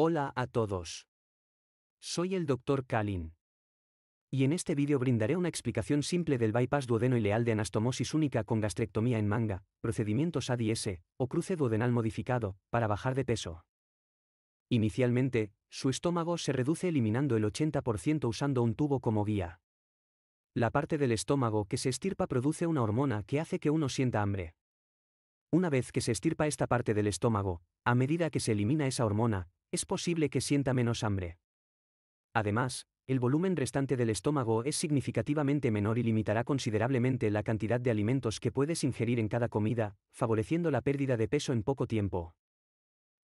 Hola a todos. Soy el Dr. Kalin. Y en este vídeo brindaré una explicación simple del bypass Leal de anastomosis única con gastrectomía en manga, procedimientos ADS, o cruce duodenal modificado, para bajar de peso. Inicialmente, su estómago se reduce eliminando el 80% usando un tubo como guía. La parte del estómago que se estirpa produce una hormona que hace que uno sienta hambre. Una vez que se estirpa esta parte del estómago, a medida que se elimina esa hormona, es posible que sienta menos hambre. Además, el volumen restante del estómago es significativamente menor y limitará considerablemente la cantidad de alimentos que puedes ingerir en cada comida, favoreciendo la pérdida de peso en poco tiempo.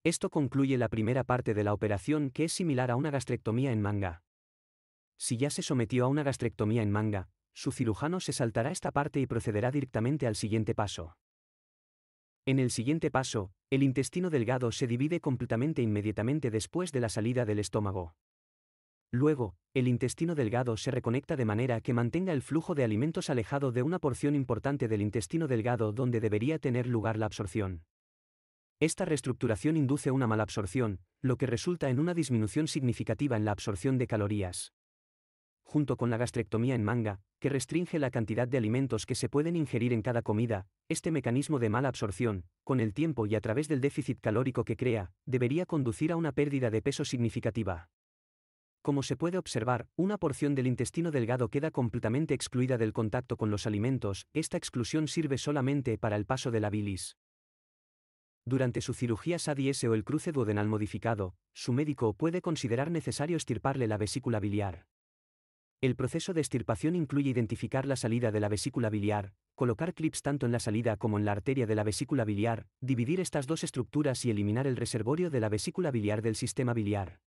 Esto concluye la primera parte de la operación que es similar a una gastrectomía en manga. Si ya se sometió a una gastrectomía en manga, su cirujano se saltará esta parte y procederá directamente al siguiente paso. En el siguiente paso, el intestino delgado se divide completamente e inmediatamente después de la salida del estómago. Luego, el intestino delgado se reconecta de manera que mantenga el flujo de alimentos alejado de una porción importante del intestino delgado donde debería tener lugar la absorción. Esta reestructuración induce una absorción, lo que resulta en una disminución significativa en la absorción de calorías junto con la gastrectomía en manga, que restringe la cantidad de alimentos que se pueden ingerir en cada comida, este mecanismo de mala absorción, con el tiempo y a través del déficit calórico que crea, debería conducir a una pérdida de peso significativa. Como se puede observar, una porción del intestino delgado queda completamente excluida del contacto con los alimentos, esta exclusión sirve solamente para el paso de la bilis. Durante su cirugía SADIS o el cruce duodenal modificado, su médico puede considerar necesario estirparle la vesícula biliar. El proceso de extirpación incluye identificar la salida de la vesícula biliar, colocar clips tanto en la salida como en la arteria de la vesícula biliar, dividir estas dos estructuras y eliminar el reservorio de la vesícula biliar del sistema biliar.